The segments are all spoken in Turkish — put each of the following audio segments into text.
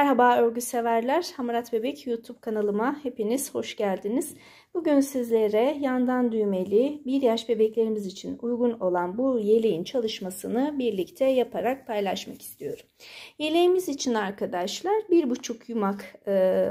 Merhaba örgü severler. Hamarat Bebek YouTube kanalıma hepiniz hoş geldiniz. Bugün sizlere yandan düğmeli bir yaş bebeklerimiz için uygun olan bu yeleğin çalışmasını birlikte yaparak paylaşmak istiyorum. Yeleğimiz için arkadaşlar bir buçuk yumak e,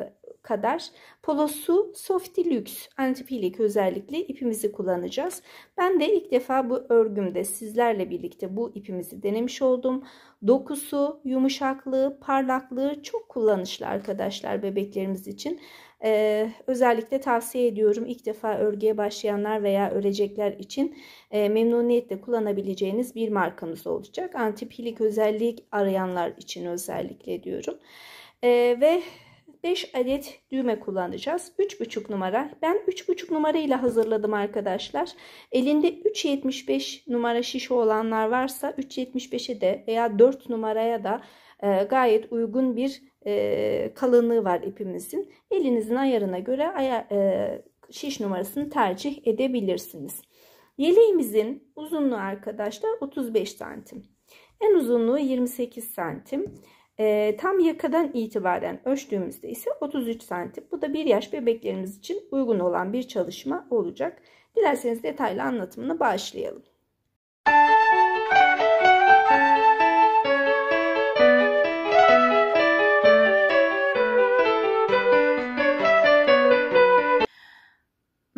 kadar polosu softi lüks antipilik özellikle ipimizi kullanacağız. Ben de ilk defa bu örgümde sizlerle birlikte bu ipimizi denemiş oldum. Dokusu, yumuşaklığı, parlaklığı çok kullanışlı arkadaşlar bebeklerimiz için. Ee, özellikle tavsiye ediyorum ilk defa örgüye başlayanlar veya örecekler için e, memnuniyetle kullanabileceğiniz bir markamız olacak. Antipilik özellik arayanlar için özellikle diyorum. Ee, ve 5 adet düğme kullanacağız. 3,5 numara. Ben 3,5 numara ile hazırladım arkadaşlar. Elinde 3,75 numara şişe olanlar varsa 3,75'e de veya 4 numaraya da e, gayet uygun bir e, kalınlığı var ipimizin. Elinizin ayarına göre aya, e, şiş numarasını tercih edebilirsiniz. Yeleğimizin uzunluğu arkadaşlar 35 santim. En uzunluğu 28 santim. E, tam yakadan itibaren ölçtüğümüzde ise 33 santim. Bu da 1 yaş bebeklerimiz için uygun olan bir çalışma olacak. Dilerseniz detaylı anlatımını başlayalım.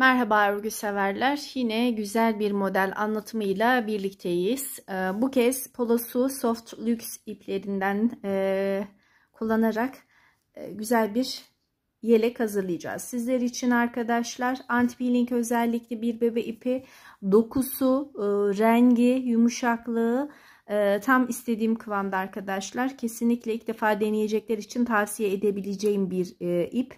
Merhaba örgü severler. Yine güzel bir model anlatımıyla birlikteyiz. Ee, bu kez Polosu Soft Lux iplerinden e, kullanarak e, güzel bir yelek hazırlayacağız. Sizler için arkadaşlar anti-peeling özellikli bir bebe ipi dokusu, e, rengi, yumuşaklığı tam istediğim kıvamda arkadaşlar. Kesinlikle ilk defa deneyecekler için tavsiye edebileceğim bir ip.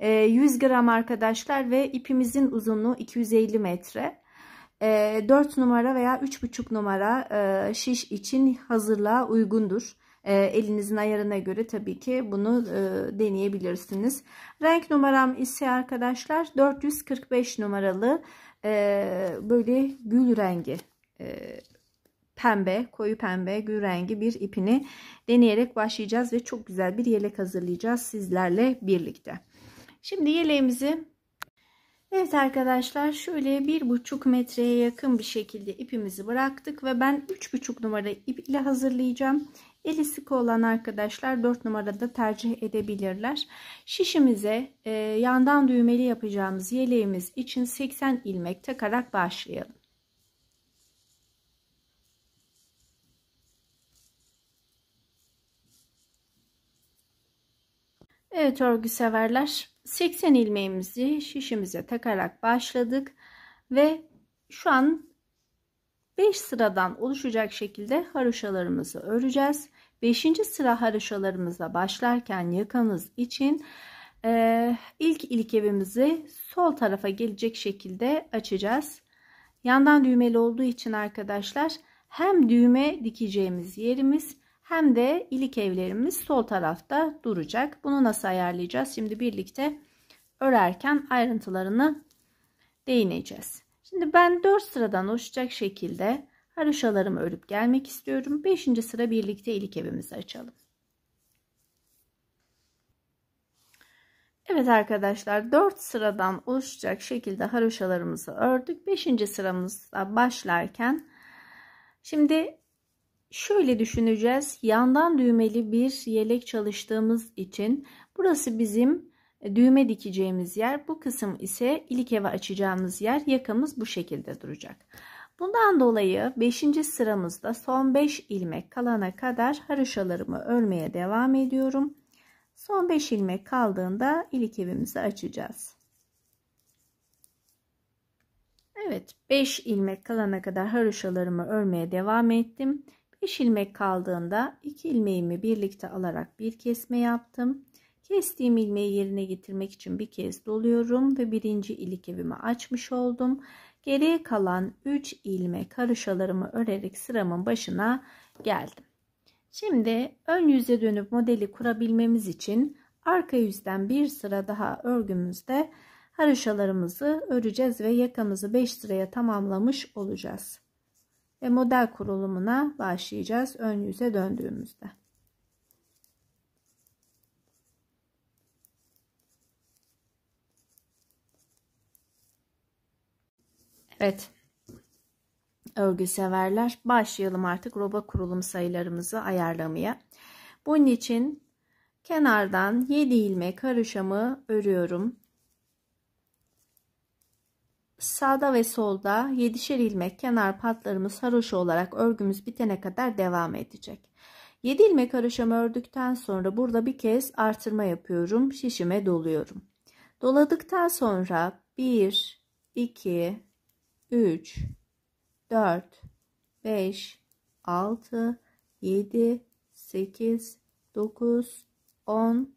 100 ee, gram arkadaşlar ve ipimizin uzunluğu 250 metre. 4 ee, numara veya 3,5 numara e, şiş için hazırlığa uygundur. Ee, elinizin ayarına göre tabii ki bunu e, deneyebilirsiniz. Renk numaram ise arkadaşlar 445 numaralı e, böyle gül rengi pembe koyu pembe gül rengi bir ipini deneyerek başlayacağız ve çok güzel bir yelek hazırlayacağız sizlerle birlikte. Şimdi yeleğimizi Evet arkadaşlar şöyle bir buçuk metreye yakın bir şekilde ipimizi bıraktık ve ben üç buçuk numara ip ile hazırlayacağım. Eli sıkı olan arkadaşlar 4 numarada tercih edebilirler. Şişimize e, yandan düğmeli yapacağımız yeleğimiz için 80 ilmek takarak başlayalım. Evet örgü severler 80 ilmeğimizi şişimize takarak başladık ve şu an 5 sıradan oluşacak şekilde haroşalarımızı öreceğiz. 5. sıra haroşalarımıza başlarken yakamız için e, ilk ilkevimizi sol tarafa gelecek şekilde açacağız. Yandan düğmeli olduğu için arkadaşlar hem düğme dikeceğimiz yerimiz hem de ilik evlerimiz sol tarafta duracak. Bunu nasıl ayarlayacağız? Şimdi birlikte örerken ayrıntılarını değineceğiz. Şimdi ben 4 sıradan oluşacak şekilde haroşalarımı örüp gelmek istiyorum. 5. sıra birlikte ilik evimizi açalım. Evet arkadaşlar 4 sıradan oluşacak şekilde haroşalarımızı ördük. 5. sıramızda başlarken şimdi Şöyle düşüneceğiz. Yandan düğmeli bir yelek çalıştığımız için burası bizim e, düğme dikeceğimiz yer. Bu kısım ise ilikeva açacağımız yer. Yakamız bu şekilde duracak. Bundan dolayı 5. sıramızda son 5 ilmek kalana kadar haroşalarımı örmeye devam ediyorum. Son 5 ilmek kaldığında ilikevimizi açacağız. Evet 5 ilmek kalana kadar haroşalarımı örmeye devam ettim. 5 ilmek kaldığında 2 ilmeğimi birlikte alarak bir kesme yaptım. Kestiğim ilmeği yerine getirmek için bir kez doluyorum ve birinci ilik evimi açmış oldum. Geriye kalan 3 ilmek karışalarımı örerek sıramın başına geldim. Şimdi ön yüze dönüp modeli kurabilmemiz için arka yüzden bir sıra daha örgümüzde haroşalarımızı öreceğiz ve yakamızı 5 sıraya tamamlamış olacağız ve model kurulumuna başlayacağız ön yüze döndüğümüzde. Evet. Örgü severler başlayalım artık roba kurulum sayılarımızı ayarlamaya. Bunun için kenardan 7 ilmek haroşamı örüyorum. Sağda ve solda 7'şer ilmek kenar patlarımız haroşa olarak örgümüz bitene kadar devam edecek. 7 ilmek haroşamı ördükten sonra burada bir kez artırma yapıyorum. Şişime doluyorum. Doladıktan sonra 1, 2, 3, 4, 5, 6, 7, 8, 9, 10,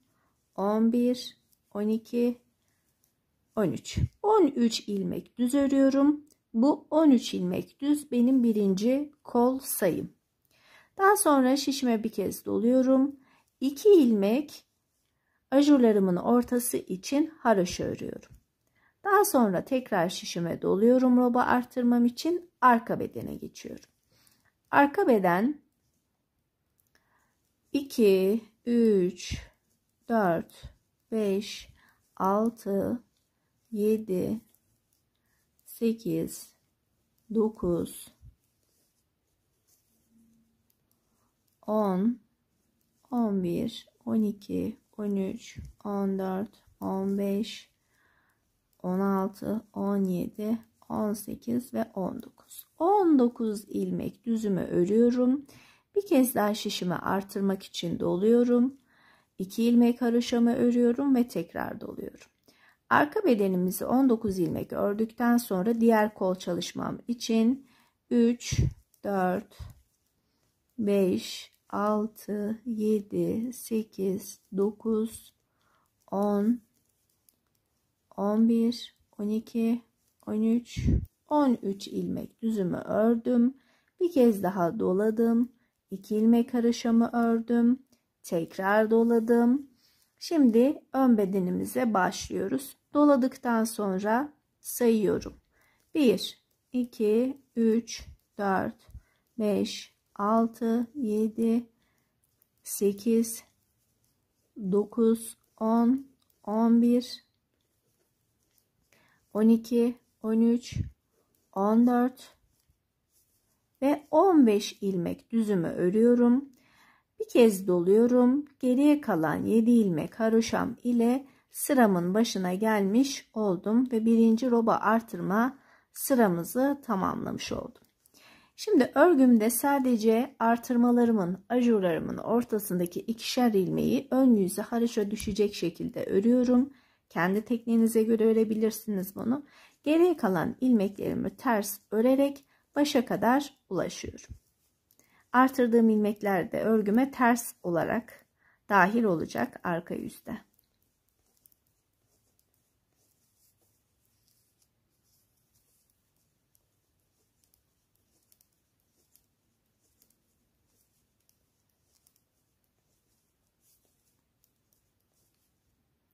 11, 12, 13. 13 ilmek düz örüyorum. Bu 13 ilmek düz benim birinci kol sayım. Daha sonra şişime bir kez doluyorum. 2 ilmek ajurlarımın ortası için haroşa örüyorum. Daha sonra tekrar şişime doluyorum roba arttırmam için arka bedene geçiyorum. Arka beden 2, 3, 4, 5, 6, 7 8 9 10 11 12 13 14 15 16 17 18 ve 19 19 ilmek düzüme örüyorum bir kez daha şişimi artırmak için doluyorum 2 ilmek haroşamı örüyorum ve tekrar doluyorum Arka bedenimizi 19 ilmek ördükten sonra diğer kol çalışmam için 3, 4, 5, 6, 7, 8, 9, 10, 11, 12, 13, 13 ilmek düzümü ördüm. Bir kez daha doladım. 2 ilmek karışımı ördüm. Tekrar doladım. Şimdi ön bedenimize başlıyoruz. Doladıktan sonra sayıyorum. 1, 2, 3, 4, 5, 6, 7, 8, 9, 10, 11, 12, 13, 14 ve 15 ilmek düzümü örüyorum. Bir kez doluyorum. Geriye kalan 7 ilmek haroşam ile sıramın başına gelmiş oldum ve birinci roba artırma sıramızı tamamlamış oldum. Şimdi örgümde sadece artırmalarımın, ajurlarımın ortasındaki ikişer ilmeği ön yüzü haraşa düşecek şekilde örüyorum. Kendi tekniğinize göre örebilirsiniz bunu. Geriye kalan ilmeklerimi ters örerek başa kadar ulaşıyorum. Artırdığım ilmekler de örgüme ters olarak dahil olacak arka yüzde.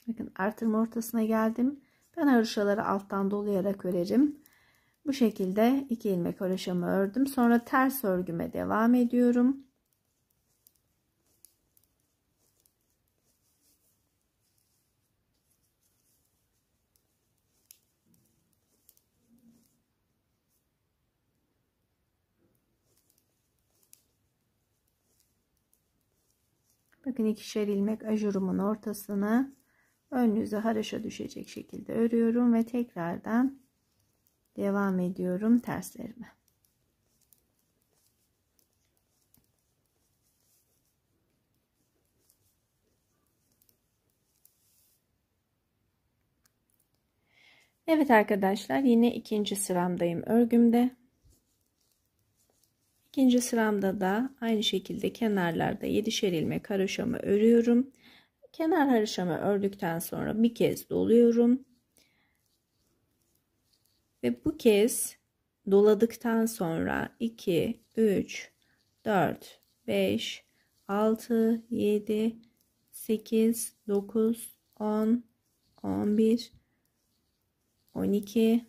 Bakın artırma ortasına geldim. Ben haroşaları alttan dolayarak örerim. Bu şekilde iki ilmek haroşamı ördüm. Sonra ters örgüme devam ediyorum. Bakın ikişer ilmek ajurumun ortasını ön yüzü haroşa düşecek şekilde örüyorum ve tekrardan devam ediyorum terslerime. Evet arkadaşlar yine ikinci sıramdayım örgümde. İkinci sıramda da aynı şekilde kenarlarda 7'şer ilmek haroşamı örüyorum Kenar haroşamı ördükten sonra bir kez doluyorum. Ve bu kez doladıktan sonra 2, 3, 4, 5, 6, 7, 8, 9, 10, 11, 12,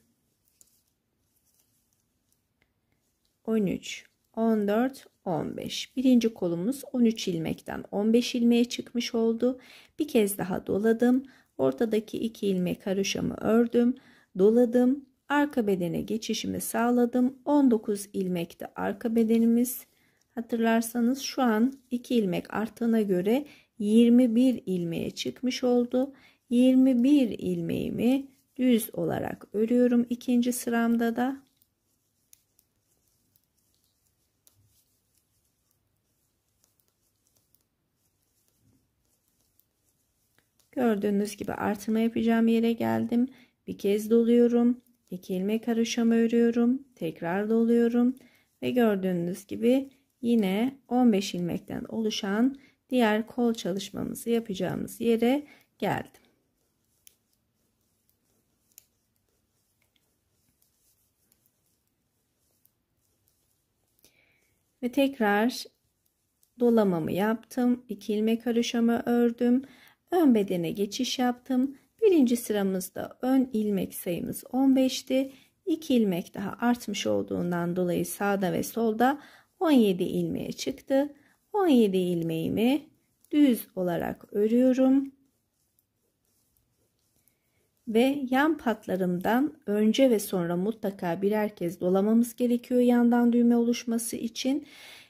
13, 14, 15. Birinci kolumuz 13 ilmekten 15 ilmeğe çıkmış oldu. Bir kez daha doladım. Ortadaki 2 ilmek haroşamı ördüm. Doladım. Arka bedene geçişimi sağladım. 19 ilmekte arka bedenimiz. Hatırlarsanız şu an 2 ilmek arttığına göre 21 ilmeğe çıkmış oldu. 21 ilmeğimi düz olarak örüyorum ikinci sıramda da Gördüğünüz gibi artırma yapacağım yere geldim. Bir kez doluyorum. 2 ilmek haroşamı örüyorum. Tekrar doluyorum. Ve gördüğünüz gibi yine 15 ilmekten oluşan diğer kol çalışmamızı yapacağımız yere geldim. Ve tekrar dolamamı yaptım. 2 ilmek haroşamı ördüm. Ön bedene geçiş yaptım. Birinci sıramızda ön ilmek sayımız 15'ti. 2 ilmek daha artmış olduğundan dolayı sağda ve solda 17 ilmeğe çıktı. 17 ilmeğimi düz olarak örüyorum. Ve yan patlarımdan önce ve sonra mutlaka birer kez dolamamız gerekiyor yandan düğme oluşması için.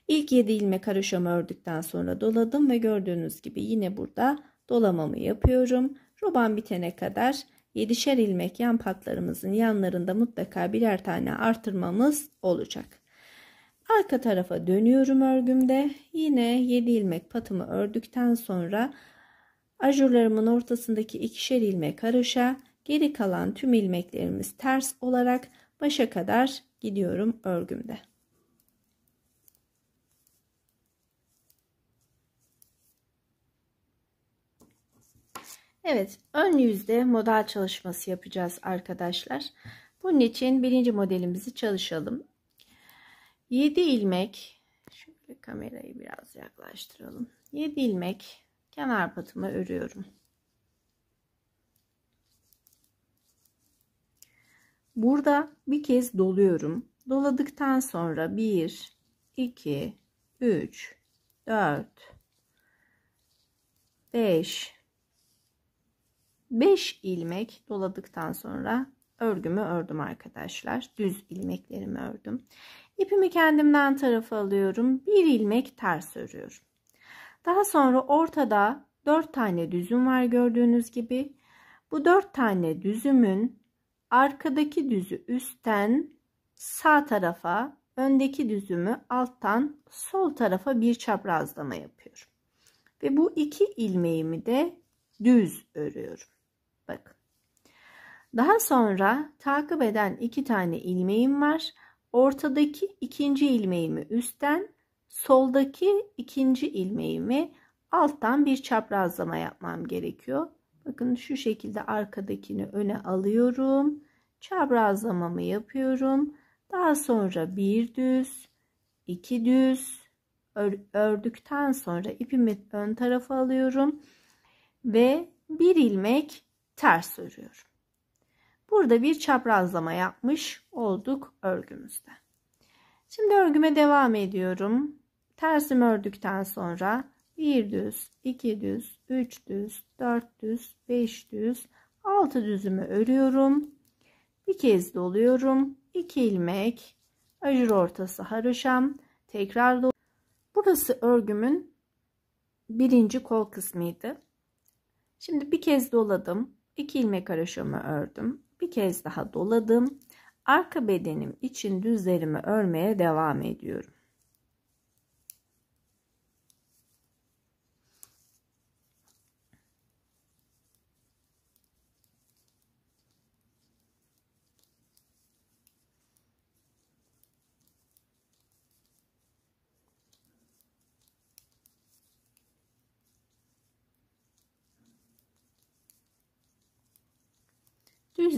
İlk 7 ilmek haroşamı ördükten sonra doladım ve gördüğünüz gibi yine burada dolamamı yapıyorum. Roban bitene kadar 7'şer ilmek yan patlarımızın yanlarında mutlaka birer tane artırmamız olacak. Arka tarafa dönüyorum örgümde. Yine 7 ilmek patımı ördükten sonra ajurlarımın ortasındaki ikişer ilmek haroşa, geri kalan tüm ilmeklerimiz ters olarak başa kadar gidiyorum örgümde. Evet, ön yüzde model çalışması yapacağız arkadaşlar. Bunun için birinci modelimizi çalışalım. 7 ilmek, şöyle kamerayı biraz yaklaştıralım. 7 ilmek kenar batımı örüyorum. Burada bir kez doluyorum. Doladıktan sonra 1, 2, 3, 4, 5, 5 ilmek doladıktan sonra örgümü ördüm arkadaşlar. Düz ilmeklerimi ördüm. İpimi kendimden tarafa alıyorum. Bir ilmek ters örüyorum. Daha sonra ortada 4 tane düzüm var gördüğünüz gibi. Bu 4 tane düzümün arkadaki düzü üstten sağ tarafa, öndeki düzümü alttan sol tarafa bir çaprazlama yapıyorum. Ve bu iki ilmeğimi de düz örüyorum. Bakın. Daha sonra takip eden iki tane ilmeğim var. Ortadaki ikinci ilmeğimi üstten, soldaki ikinci ilmeğimi alttan bir çaprazlama yapmam gerekiyor. Bakın şu şekilde arkadakini öne alıyorum. Çaprazlamamı yapıyorum. Daha sonra bir düz, iki düz ördükten sonra ipimi ön tarafa alıyorum ve bir ilmek ters örüyorum. Burada bir çaprazlama yapmış olduk örgümüzde. Şimdi örgüme devam ediyorum. Tersimi ördükten sonra bir düz, iki düz, üç düz, dört düz, beş düz, altı düzümü örüyorum. Bir kez doluyorum. İki ilmek, ajur ortası haroşam, tekrar dolu. Burası örgümün birinci kol kısmıydı. Şimdi bir kez doladım. 2 ilmek haroşamı ördüm. Bir kez daha doladım. Arka bedenim için düzlerimi örmeye devam ediyorum.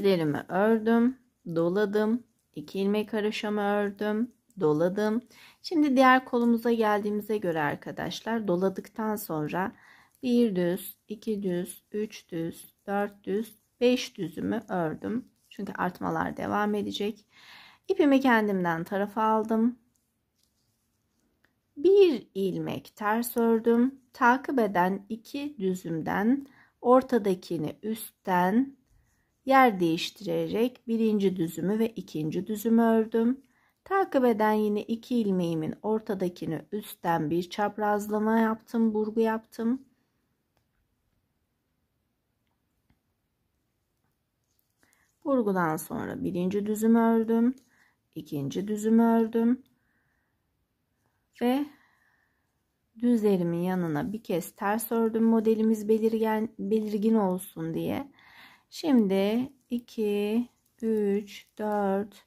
izlerimi ördüm, doladım, 2 ilmek haroşamı ördüm, doladım. Şimdi diğer kolumuza geldiğimize göre arkadaşlar doladıktan sonra bir düz, iki düz, üç düz, dört düz, beş düzümü ördüm. Çünkü artmalar devam edecek. İpimi kendimden tarafa aldım. Bir ilmek ters ördüm. Takip eden iki düzümden ortadakini üstten yer değiştirerek birinci düzümü ve ikinci düzümü ördüm. Takip eden yine iki ilmeğimin ortadakini üstten bir çaprazlama yaptım, burgu yaptım. Burgudan sonra birinci düzümü ördüm, ikinci düzümü ördüm ve düzlerimin yanına bir kez ters ördüm modelimiz belirgen, belirgin olsun diye. Şimdi 2, 3, 4,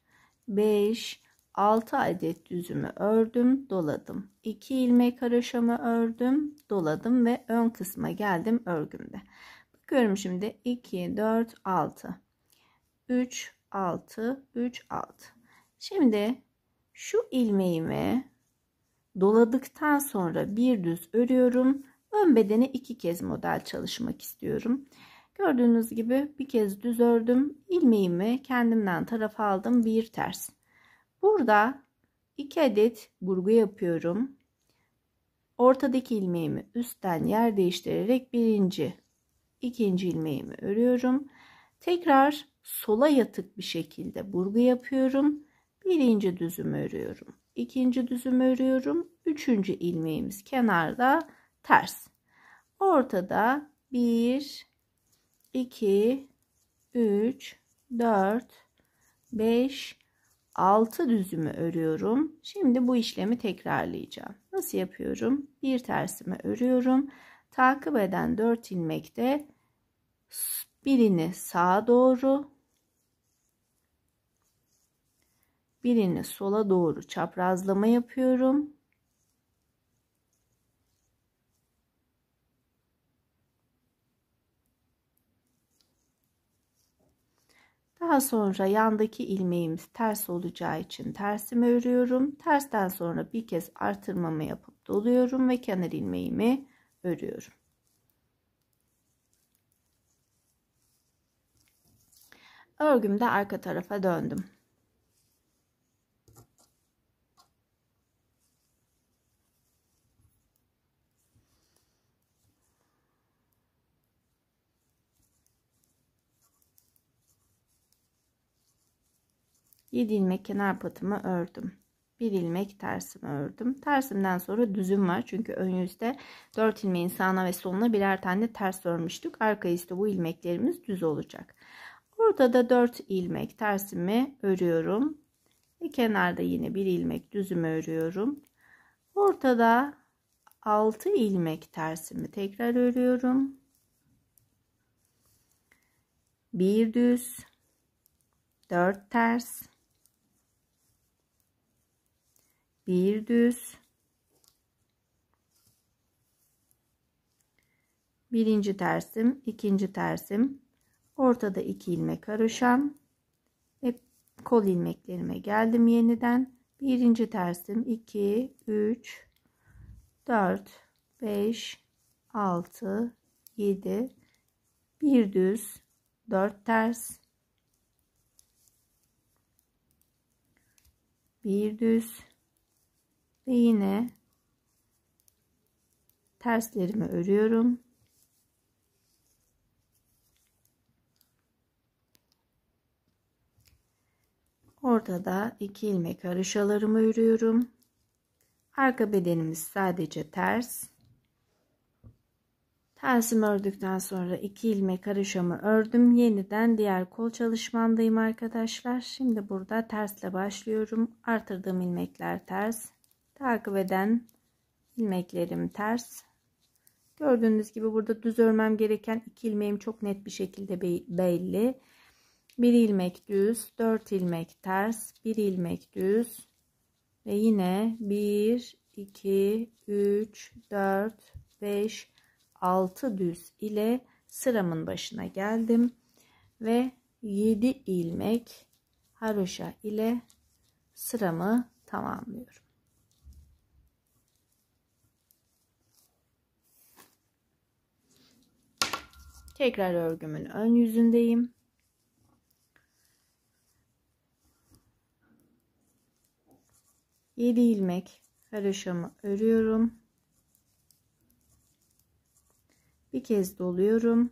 5, 6 adet düzümü ördüm, doladım. 2 ilmek haroşamı ördüm, doladım ve ön kısma geldim örgümde. Bakıyorum şimdi 2, 4, 6. 3, 6, 3, 6. Şimdi şu ilmeğimi doladıktan sonra bir düz örüyorum. Ön bedene iki kez model çalışmak istiyorum. Gördüğünüz gibi bir kez düz ördüm. ilmeğimi kendimden tarafa aldım. Bir ters. Burada 2 adet burgu yapıyorum. Ortadaki ilmeğimi üstten yer değiştirerek birinci, ikinci ilmeğimi örüyorum. Tekrar sola yatık bir şekilde burgu yapıyorum. Birinci düzümü örüyorum. İkinci düzümü örüyorum. Üçüncü ilmeğimiz kenarda ters. Ortada bir 2, 3, 4, 5, 6 düzümü örüyorum. Şimdi bu işlemi tekrarlayacağım. Nasıl yapıyorum? Bir tersimi örüyorum. Takip eden 4 ilmekte birini sağa doğru, birini sola doğru çaprazlama yapıyorum. Daha sonra yandaki ilmeğimiz ters olacağı için tersimi örüyorum. Tersten sonra bir kez artırmamı yapıp doluyorum ve kenar ilmeğimi örüyorum. Örgümde arka tarafa döndüm. 7 ilmek kenar patımı ördüm. 1 ilmek tersimi ördüm. Tersimden sonra düzüm var. Çünkü ön yüzde 4 ilmeğin sağına ve soluna birer tane ters örmüştük. Arka yüzde bu ilmeklerimiz düz olacak. Burada da 4 ilmek tersimi örüyorum. Ve kenarda yine 1 ilmek düzümü örüyorum. Ortada 6 ilmek tersimi tekrar örüyorum. Bir düz, dört ters, bir düz birinci tersim ikinci tersim ortada iki ilmek haroşam ve kol ilmeklerime geldim yeniden birinci tersim 2 3 4 5 6 7 bir düz 4 ters bir düz ve yine terslerimi örüyorum. Ortada iki ilmek arışalarımı örüyorum. Arka bedenimiz sadece ters. Tersimi ördükten sonra iki ilmek arışamı ördüm. Yeniden diğer kol çalışmandayım arkadaşlar. Şimdi burada tersle başlıyorum. Artırdığım ilmekler ters takip eden ilmeklerim ters gördüğünüz gibi burada düz örmem gereken iki ilmeğim çok net bir şekilde belli bir ilmek düz 4 ilmek ters bir ilmek düz ve yine 1 2 3 4 5 6 düz ile sıramın başına geldim ve 7 ilmek haroşa ile sıramı tamamlıyorum Tekrar örgümün ön yüzündeyim. Yedi ilmek haroşamı örüyorum. Bir kez doluyorum.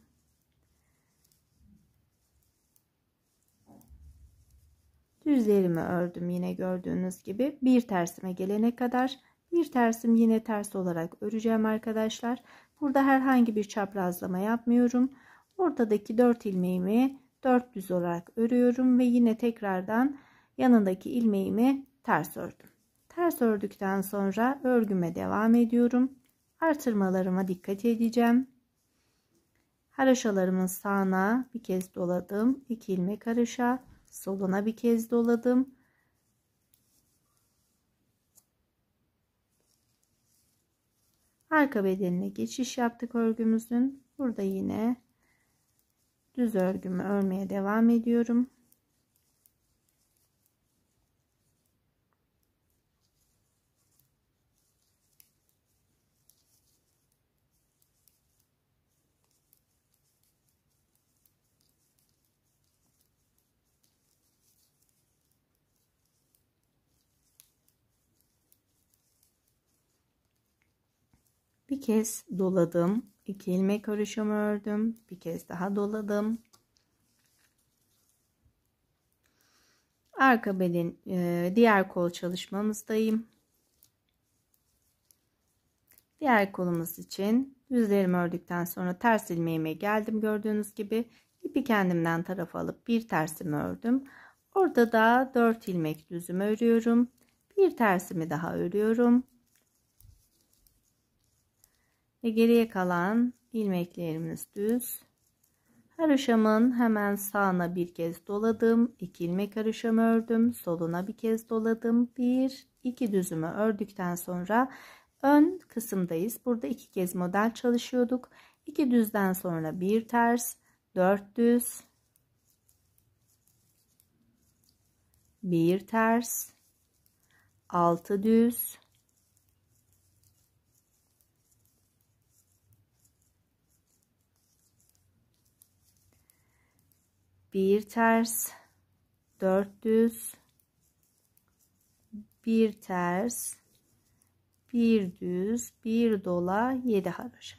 Düzlerimi ördüm yine gördüğünüz gibi. Bir tersime gelene kadar bir tersim yine ters olarak öreceğim arkadaşlar. Burada herhangi bir çaprazlama yapmıyorum. Ortadaki 4 ilmeğimi 4 düz olarak örüyorum ve yine tekrardan yanındaki ilmeğimi ters ördüm. Ters ördükten sonra örgüme devam ediyorum. Artırmalarıma dikkat edeceğim. Haraşalarımın sağına bir kez doladım. 2 ilmek haraşa. Soluna bir kez doladım. arka bedenine geçiş yaptık örgümüzün burada yine düz örgümü örmeye devam ediyorum bir kez doladım. iki ilmek örüşümü ördüm. Bir kez daha doladım. Arka belin e, diğer kol çalışmamızdayım. Diğer kolumuz için yüzlerimi ördükten sonra ters ilmeğime geldim gördüğünüz gibi. ipi kendimden tarafa alıp bir tersimi ördüm. Orada da 4 ilmek düzümü örüyorum. Bir tersimi daha örüyorum ve geriye kalan ilmeklerimiz düz. Haroşamın hemen sağına bir kez doladım. 2 ilmek haroşamı ördüm. Soluna bir kez doladım. 1 2 düzümü ördükten sonra ön kısımdayız. Burada iki kez model çalışıyorduk. 2 düzden sonra bir ters, 4 düz, bir ters, 6 düz, bir ters dört düz bir ters bir düz bir dola yedi haroşa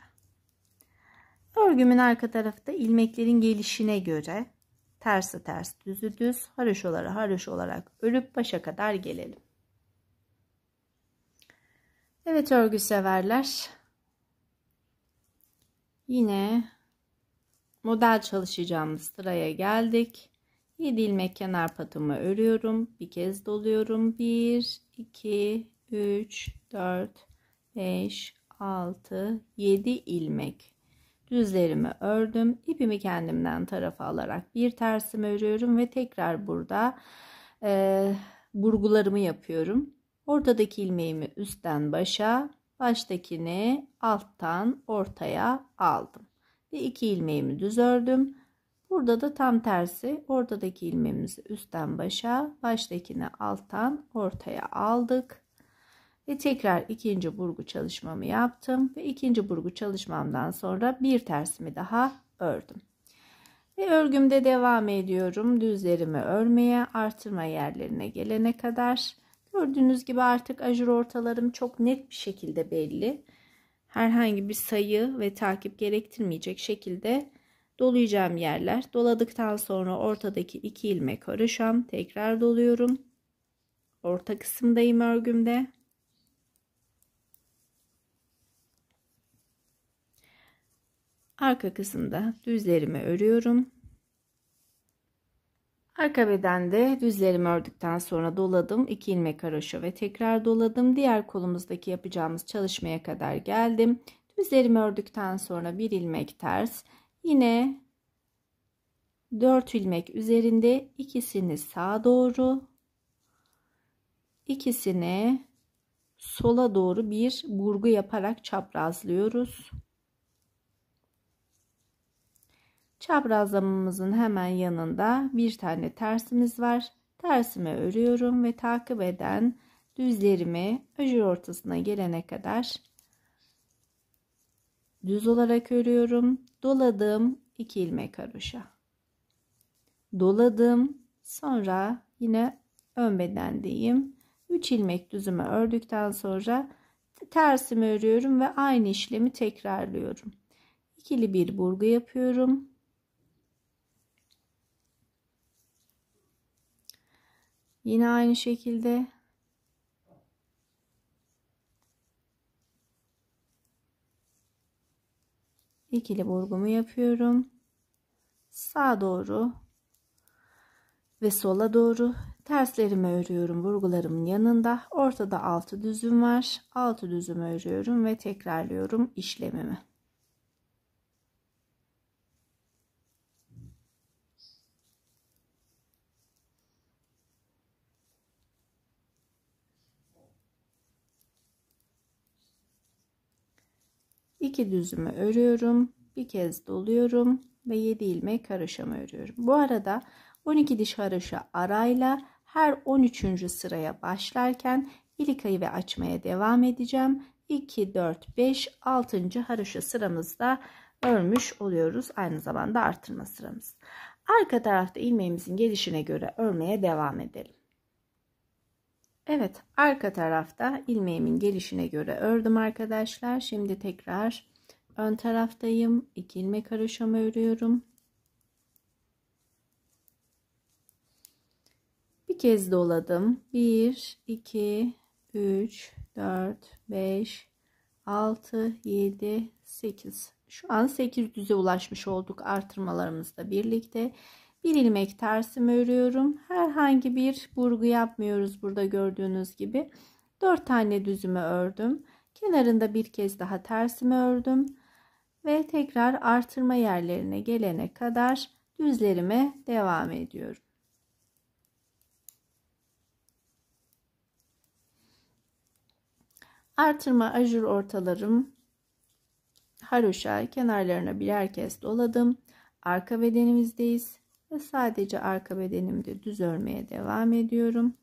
örgümün arka tarafı ilmeklerin gelişine göre tersi ters düzü düz haroşaları haroş olarak örüp başa kadar gelelim Evet örgü severler yine model çalışacağımız sıraya geldik. 7 ilmek kenar patımı örüyorum. Bir kez doluyorum. 1, 2, 3, 4, 5, 6, 7 ilmek. Düzlerimi ördüm. İpimi kendimden tarafa alarak bir tersimi örüyorum ve tekrar burada e, burgularımı yapıyorum. Ortadaki ilmeğimi üstten başa, baştakini alttan ortaya aldım ve 2 ilmeğimi düz ördüm. Burada da tam tersi ortadaki ilmeğimizi üstten başa baştakini alttan ortaya aldık. Ve tekrar ikinci burgu çalışmamı yaptım ve ikinci burgu çalışmamdan sonra bir tersimi daha ördüm. Ve örgümde devam ediyorum. Düzlerimi örmeye, artırma yerlerine gelene kadar. Gördüğünüz gibi artık ajur ortalarım çok net bir şekilde belli herhangi bir sayı ve takip gerektirmeyecek şekilde dolayacağım yerler. Doladıktan sonra ortadaki iki ilmek örüşüm. Tekrar doluyorum. Orta kısımdayım örgümde. Arka kısımda düzlerimi örüyorum. Arka bedende düzlerimi ördükten sonra doladım. 2 ilmek haroşa ve tekrar doladım. Diğer kolumuzdaki yapacağımız çalışmaya kadar geldim. Düzlerimi ördükten sonra bir ilmek ters. Yine 4 ilmek üzerinde ikisini sağa doğru ikisini sola doğru bir burgu yaparak çaprazlıyoruz. Çaprazlamamızın hemen yanında bir tane tersimiz var. Tersimi örüyorum ve takip eden düzlerimi ajur ortasına gelene kadar düz olarak örüyorum. Doladım 2 ilmek haroşa. Doladım sonra yine ön bedendeyim. 3 ilmek düzümü ördükten sonra tersimi örüyorum ve aynı işlemi tekrarlıyorum. İkili bir burgu yapıyorum. Yine aynı şekilde ikili burgumu yapıyorum. Sağa doğru ve sola doğru terslerimi örüyorum vurgularımın yanında. Ortada altı düzüm var. Altı düzümü örüyorum ve tekrarlıyorum işlemimi. 2 düzümü örüyorum. Bir kez doluyorum ve 7 ilmek haraşamı örüyorum. Bu arada 12 diş haroşa arayla her 13. sıraya başlarken ilik ayı ve açmaya devam edeceğim. 2, 4, 5, 6. Haroşa sıramızda örmüş oluyoruz. Aynı zamanda artırma sıramız. Arka tarafta ilmeğimizin gelişine göre örmeye devam edelim. Evet arka tarafta ilmeğimin gelişine göre ördüm arkadaşlar. Şimdi tekrar ön taraftayım. 2 ilmek haroşamı örüyorum. Bir kez doladım. 1, 2, 3, 4, 5, 6, 7, 8. Şu an 8 düze ulaşmış olduk artırmalarımızla birlikte bir ilmek tersimi örüyorum. Herhangi bir burgu yapmıyoruz burada gördüğünüz gibi. 4 tane düzümü ördüm. Kenarında bir kez daha tersimi ördüm ve tekrar artırma yerlerine gelene kadar düzlerime devam ediyorum. Artırma ajur ortalarım haroşa kenarlarına birer kez doladım. Arka bedenimizdeyiz ve sadece arka bedenimde düz örmeye devam ediyorum.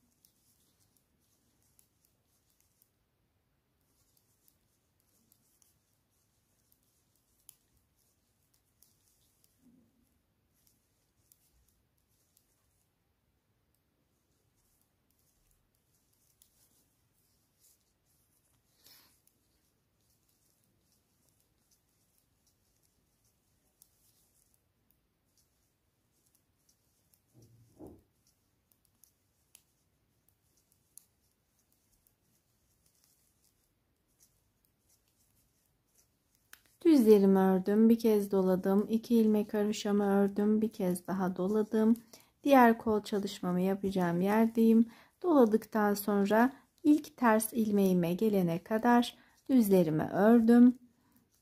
üzerimi ördüm bir kez doladım 2 ilmek haroşamı ördüm bir kez daha doladım diğer kol çalışmamı yapacağım yerdeyim doladıktan sonra ilk ters ilmeğime gelene kadar düzlerimi ördüm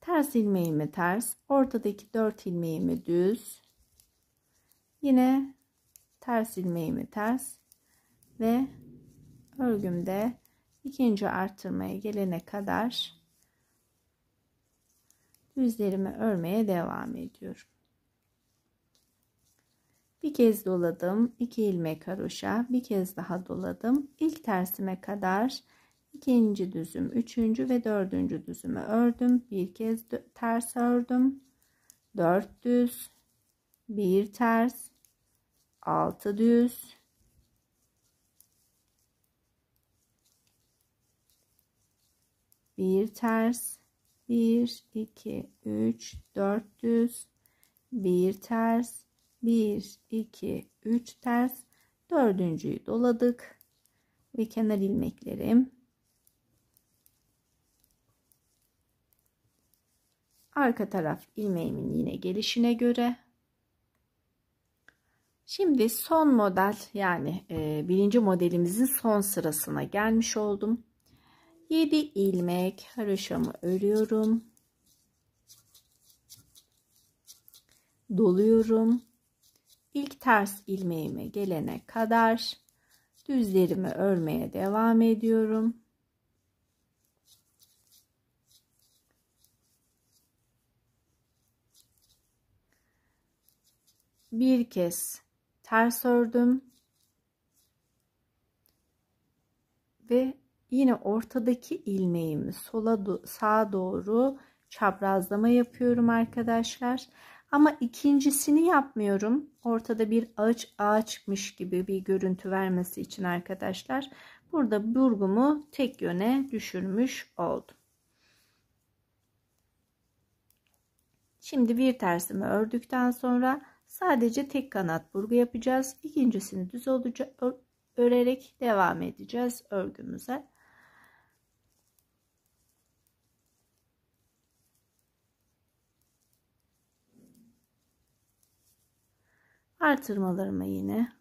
ters ilmeğimi ters ortadaki 4 ilmeğimi düz yine ters ilmeğimi ters ve örgümde ikinci artırmaya gelene kadar Yüzlerimi örmeye devam ediyorum. Bir kez doladım. 2 ilmek haroşa. Bir kez daha doladım. İlk tersime kadar ikinci düzüm, üçüncü ve dördüncü düzümü ördüm. Bir kez ters ördüm. 4 düz, 1 ters, 6 düz, bir ters 1 2 3 4 düz 1 ters 1 2 3 ters dördüncüyü doladık ve kenar ilmeklerim arka taraf ilmeğimin yine gelişine göre şimdi son model yani e, birinci modelimizin son sırasına gelmiş oldum 7 ilmek haroşamı örüyorum. Doluyorum. İlk ters ilmeğime gelene kadar düzlerimi örmeye devam ediyorum. Bir kez ters ördüm ve Yine ortadaki ilmeğimi sola do sağa doğru çaprazlama yapıyorum arkadaşlar. Ama ikincisini yapmıyorum. Ortada bir ağaç ağ çıkmış gibi bir görüntü vermesi için arkadaşlar. Burada burgumu tek yöne düşürmüş oldum. Şimdi bir tersimi ördükten sonra sadece tek kanat burgu yapacağız. İkincisini düz olacak örerek devam edeceğiz örgümüze. artırmalarıma yine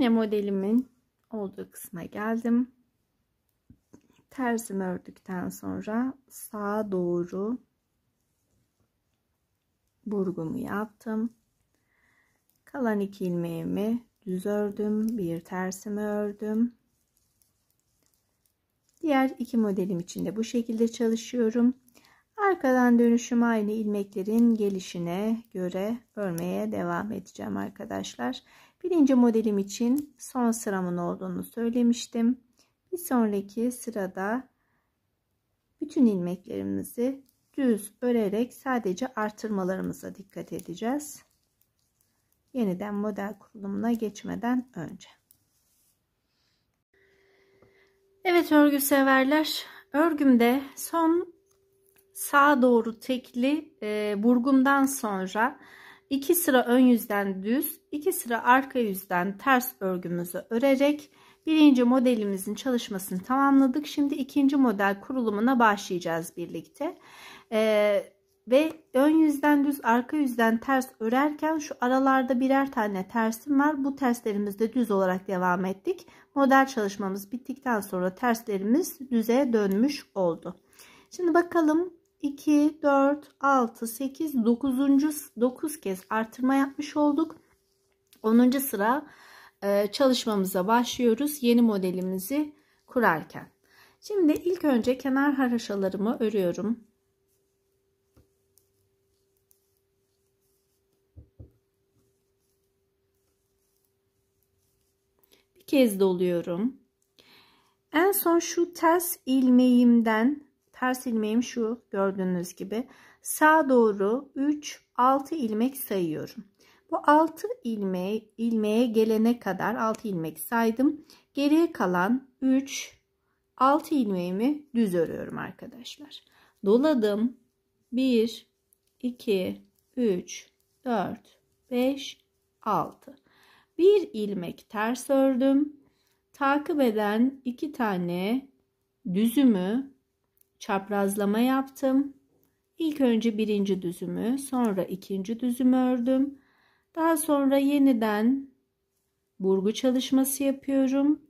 Yine modelimin olduğu kısma geldim. Tersimi ördükten sonra sağa doğru burgumu yaptım. Kalan iki ilmeğimi düz ördüm. Bir tersimi ördüm. Diğer iki modelim için de bu şekilde çalışıyorum. Arkadan dönüşüm aynı ilmeklerin gelişine göre örmeye devam edeceğim arkadaşlar. Birinci modelim için son sıramın olduğunu söylemiştim. Bir sonraki sırada bütün ilmeklerimizi düz örerek sadece artırmalarımıza dikkat edeceğiz. Yeniden model kurulumuna geçmeden önce. Evet örgü severler. Örgümde son sağa doğru tekli e, burgumdan sonra 2 sıra ön yüzden düz 2 sıra arka yüzden ters örgümüzü örerek birinci modelimizin çalışmasını tamamladık şimdi ikinci model kurulumuna başlayacağız birlikte ee, ve ön yüzden düz arka yüzden ters örerken şu aralarda birer tane tersim var bu terslerimizde düz olarak devam ettik model çalışmamız bittikten sonra terslerimiz düze dönmüş oldu şimdi bakalım 2, 4, 6, 8, 9. 9 kez artırma yapmış olduk. 10. sıra e, çalışmamıza başlıyoruz yeni modelimizi kurarken. Şimdi ilk önce kenar haraşalarımı örüyorum. Bir kez doluyorum. En son şu ters ilmeğimden ters ilmeğim şu gördüğünüz gibi sağa doğru 3 6 ilmek sayıyorum bu 6 ilmeği ilmeğe gelene kadar 6 ilmek saydım geriye kalan 3 6 ilmeğimi düz örüyorum arkadaşlar doladım 1 2 3 4 5 6 bir ilmek ters ördüm takip eden iki tane düzümü çaprazlama yaptım. İlk önce birinci düzümü, sonra ikinci düzümü ördüm. Daha sonra yeniden burgu çalışması yapıyorum.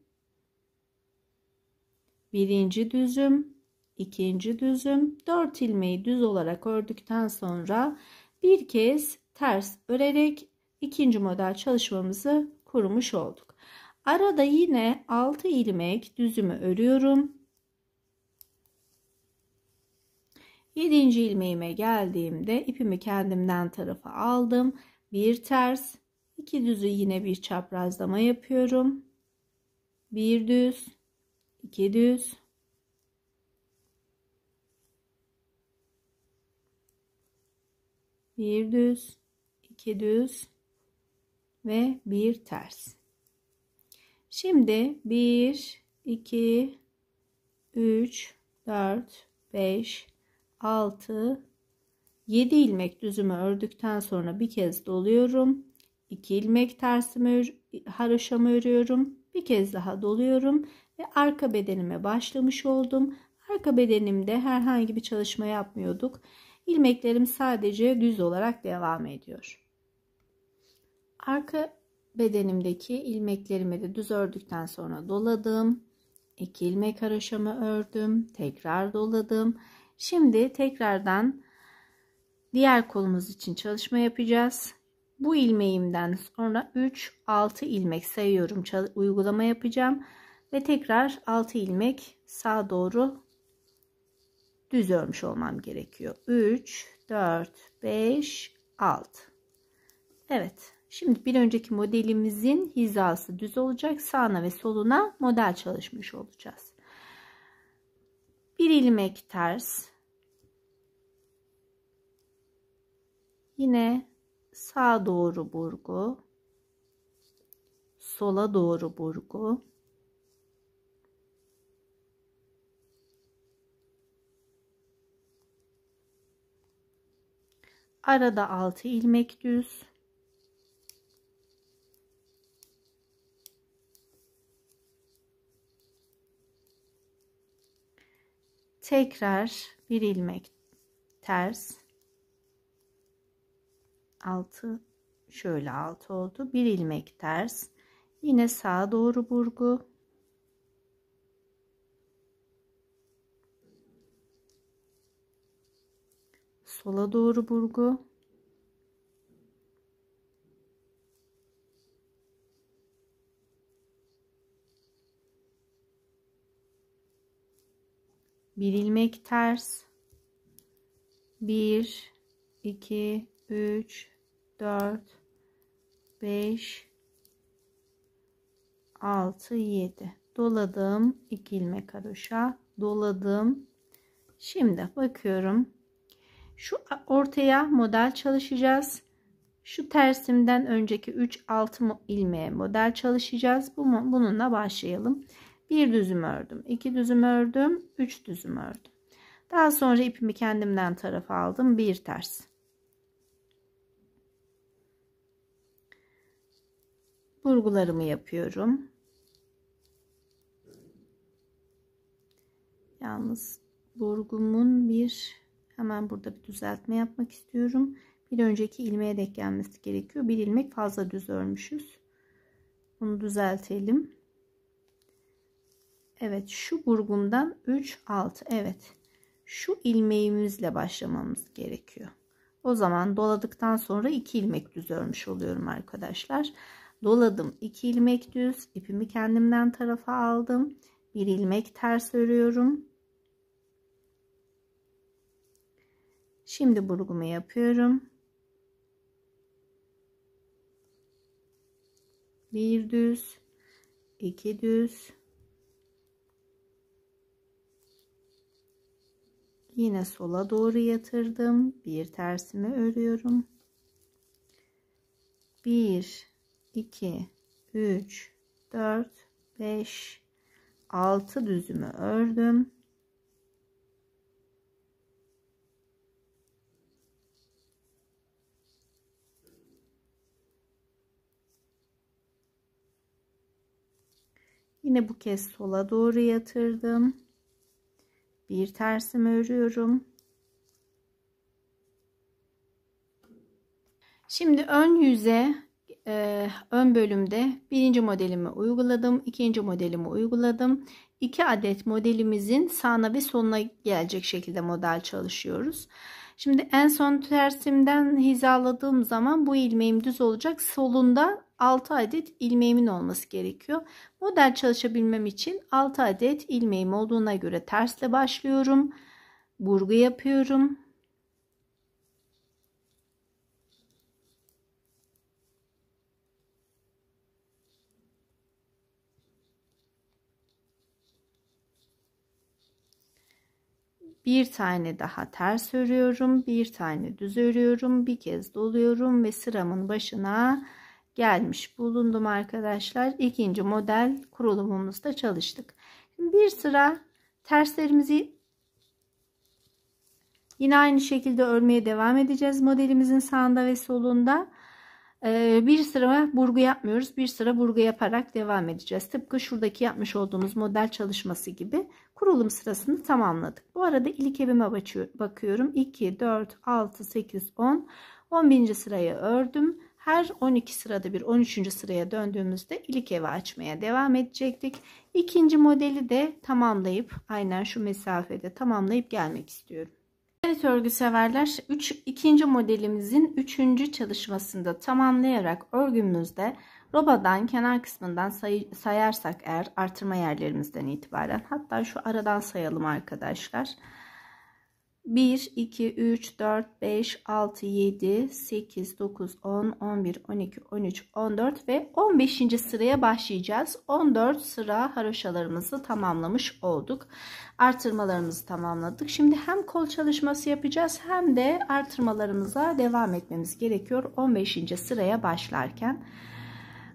Birinci düzüm, ikinci düzüm, dört ilmeği düz olarak ördükten sonra bir kez ters örerek ikinci model çalışmamızı kurmuş olduk. Arada yine altı ilmek düzümü örüyorum. Yedinci ilmeğime geldiğimde ipimi kendimden tarafa aldım. Bir ters, iki düzü yine bir çaprazlama yapıyorum. Bir düz, iki düz. Bir düz, iki düz ve bir ters. Şimdi bir, iki, üç, dört, beş 6 7 ilmek düzümü ördükten sonra bir kez doluyorum 2 ilmek tersimi haroşamı örüyorum bir kez daha doluyorum ve arka bedenime başlamış oldum arka bedenimde herhangi bir çalışma yapmıyorduk ilmeklerim sadece düz olarak devam ediyor arka bedenimdeki ilmeklerimi de düz ördükten sonra doladım 2 ilmek haroşamı ördüm tekrar doladım Şimdi tekrardan diğer kolumuz için çalışma yapacağız. Bu ilmeğimden sonra 3 6 ilmek sayıyorum. Uygulama yapacağım ve tekrar 6 ilmek sağa doğru düz örmüş olmam gerekiyor. 3 4 5 6. Evet. Şimdi bir önceki modelimizin hizası düz olacak. Sağına ve soluna model çalışmış olacağız. 1 ilmek ters Yine sağa doğru burgu, sola doğru burgu. Arada 6 ilmek düz. Tekrar bir ilmek ters. 6 şöyle 6 oldu. Bir ilmek ters. Yine sağa doğru burgu. Sola doğru burgu. Bir ilmek ters. 1 2 3 4 5 6 7 doladım 2 ilmek haroşa doladım şimdi bakıyorum şu ortaya model çalışacağız şu tersimden önceki 3 6 ilmeğe model çalışacağız bununla başlayalım bir düzüm ördüm iki düzüm ördüm üç düzüm ördüm daha sonra ipimi kendimden tarafa aldım bir ters burgularımı yapıyorum. Yalnız burgumun bir hemen burada bir düzeltme yapmak istiyorum. Bir önceki ilmeğe denk gelmesi gerekiyor. Bir ilmek fazla düz örmüşüz. Bunu düzeltelim. Evet şu burgumdan 3 6 evet şu ilmeğimizle başlamamız gerekiyor. O zaman doladıktan sonra 2 ilmek düz örmüş oluyorum arkadaşlar doladım 2 ilmek düz ipimi kendimden tarafa aldım bir ilmek ters örüyorum şimdi burgumu yapıyorum bir düz iki düz yine sola doğru yatırdım bir tersimi örüyorum bir 2 3 4 5 6 düzümü ördüm. Yine bu kez sola doğru yatırdım. Bir tersimi örüyorum. Şimdi ön yüze e, ön bölümde birinci modelimi uyguladım. ikinci modelimi uyguladım. İki adet modelimizin sağına ve soluna gelecek şekilde model çalışıyoruz. Şimdi en son tersimden hizaladığım zaman bu ilmeğim düz olacak. Solunda 6 adet ilmeğimin olması gerekiyor. Model çalışabilmem için 6 adet ilmeğim olduğuna göre tersle başlıyorum. Burgu yapıyorum. bir tane daha ters örüyorum bir tane düz örüyorum bir kez doluyorum ve sıramın başına gelmiş bulundum arkadaşlar ikinci model kurulumumuzda çalıştık bir sıra terslerimizi yine aynı şekilde örmeye devam edeceğiz modelimizin sağında ve solunda ee, bir sıra burgu yapmıyoruz. Bir sıra burgu yaparak devam edeceğiz. Tıpkı şuradaki yapmış olduğumuz model çalışması gibi kurulum sırasını tamamladık. Bu arada ilik evime bakıyorum. 2, 4, 6, 8, 10. 11. sırayı ördüm. Her 12 sırada bir 13. sıraya döndüğümüzde ilik evi açmaya devam edecektik. İkinci modeli de tamamlayıp aynen şu mesafede tamamlayıp gelmek istiyorum. Evet örgü severler 3 ikinci modelimizin üçüncü çalışmasında tamamlayarak örgümüzde robadan kenar kısmından say sayarsak eğer artırma yerlerimizden itibaren hatta şu aradan sayalım arkadaşlar. 1, 2, 3, 4, 5, 6, 7, 8, 9, 10, 11, 12, 13, 14 ve 15. sıraya başlayacağız. 14 sıra haroşalarımızı tamamlamış olduk. Artırmalarımızı tamamladık. Şimdi hem kol çalışması yapacağız hem de artırmalarımıza devam etmemiz gerekiyor 15. sıraya başlarken.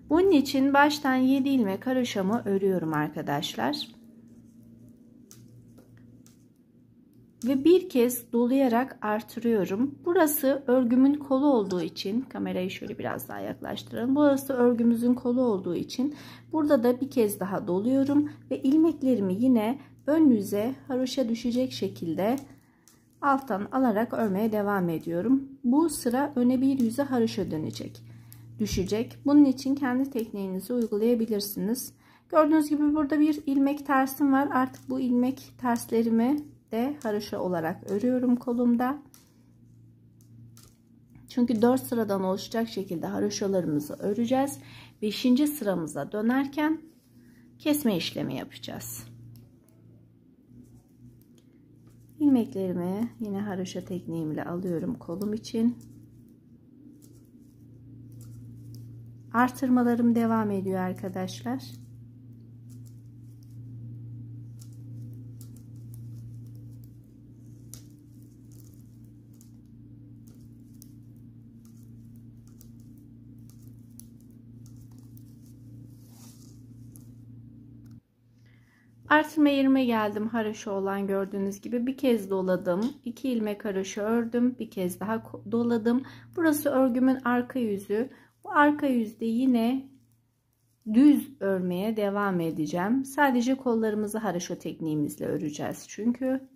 Bunun için baştan 7 ilmek haroşamı örüyorum arkadaşlar. ve bir kez dolayarak artırıyorum. Burası örgümün kolu olduğu için kamerayı şöyle biraz daha yaklaştıralım. Burası örgümüzün kolu olduğu için burada da bir kez daha doluyorum ve ilmeklerimi yine ön yüze haroşa düşecek şekilde alttan alarak örmeye devam ediyorum. Bu sıra öne bir yüze haroşa dönecek. Düşecek. Bunun için kendi tekniğinizi uygulayabilirsiniz. Gördüğünüz gibi burada bir ilmek tersim var. Artık bu ilmek terslerimi birlikte haroşa olarak örüyorum kolumda. Çünkü 4 sıradan oluşacak şekilde haroşalarımızı öreceğiz. 5. sıramıza dönerken kesme işlemi yapacağız. Ilmeklerimi yine haroşa tekniğimle alıyorum kolum için. Artırmalarım devam ediyor arkadaşlar. Artırma yerime geldim haroşa olan gördüğünüz gibi bir kez doladım 2 ilmek haroşa ördüm bir kez daha doladım burası örgümün arka yüzü bu arka yüzde yine düz örmeye devam edeceğim sadece kollarımızı haroşa tekniğimizle öreceğiz çünkü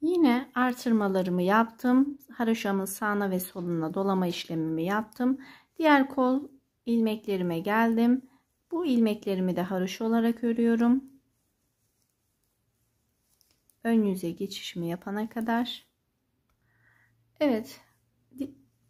yine artırmalarımı yaptım haroşamın sağına ve soluna dolama işlemimi yaptım diğer kol ilmeklerime geldim bu ilmeklerimi de haroşa olarak örüyorum. Ön yüze geçişimi yapana kadar. Evet.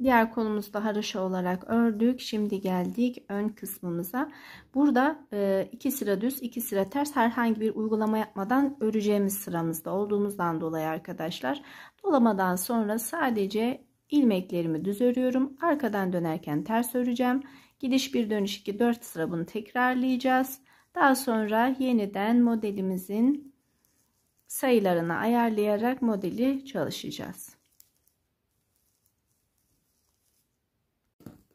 Diğer kolumuzda haroşa olarak ördük. Şimdi geldik ön kısmımıza. Burada e, iki sıra düz, iki sıra ters herhangi bir uygulama yapmadan öreceğimiz sıramızda olduğumuzdan dolayı arkadaşlar. Dolamadan sonra sadece ilmeklerimi düz örüyorum. Arkadan dönerken ters öreceğim. Gidiş bir dönüş 2 4 sıra bunu tekrarlayacağız. Daha sonra yeniden modelimizin sayılarını ayarlayarak modeli çalışacağız.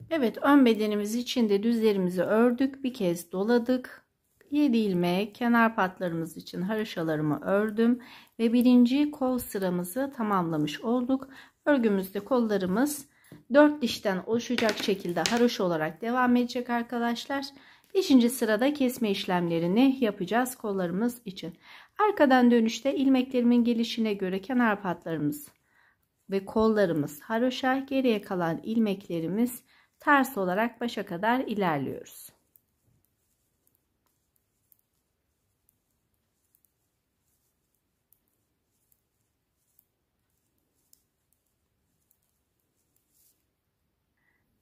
Evet ön bedenimiz için de düzlerimizi ördük. Bir kez doladık. 7 ilmek kenar patlarımız için haroşalarımı ördüm ve birinci kol sıramızı tamamlamış olduk. Örgümüzde kollarımız 4 dişten oluşacak şekilde haroş olarak devam edecek arkadaşlar. 5. sırada kesme işlemlerini yapacağız kollarımız için. Arkadan dönüşte ilmeklerimin gelişine göre kenar patlarımız ve kollarımız haroşa geriye kalan ilmeklerimiz ters olarak başa kadar ilerliyoruz.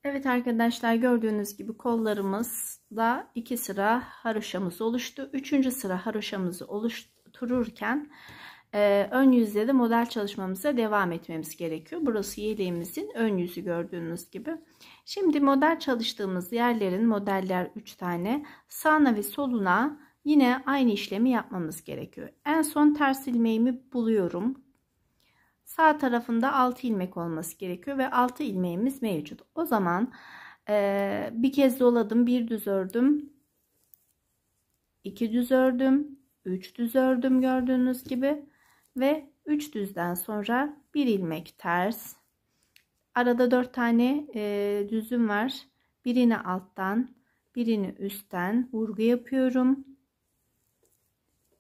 Evet arkadaşlar gördüğünüz gibi kollarımızda iki sıra haroşamız oluştu. Üçüncü sıra haroşamızı oluştururken e, ön yüzde de model çalışmamıza devam etmemiz gerekiyor. Burası yeleğimizin ön yüzü gördüğünüz gibi. Şimdi model çalıştığımız yerlerin modeller 3 tane sağına ve soluna yine aynı işlemi yapmamız gerekiyor. En son ters ilmeğimi buluyorum Sağ tarafında 6 ilmek olması gerekiyor ve 6 ilmeğimiz mevcut. O zaman e, bir kez doladım, bir düz ördüm, iki düz ördüm, üç düz ördüm gördüğünüz gibi ve 3 düzden sonra bir ilmek ters. Arada 4 tane e, düzüm var. Birini alttan, birini üstten vurgu yapıyorum.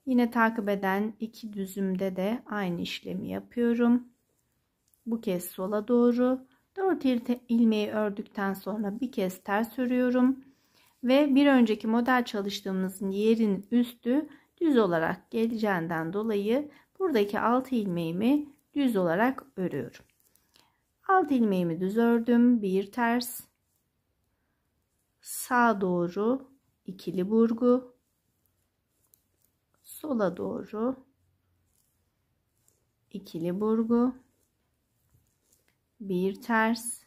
Yine takip eden iki düzümde de aynı işlemi yapıyorum. Bu kez sola doğru 4 ilmeği ördükten sonra bir kez ters örüyorum ve bir önceki model çalıştığımızın yerin üstü düz olarak geleceğinden dolayı buradaki 6 ilmeğimi düz olarak örüyorum. 6 ilmeğimi düz ördüm. Bir ters. Sağ doğru ikili burgu sola doğru ikili burgu bir ters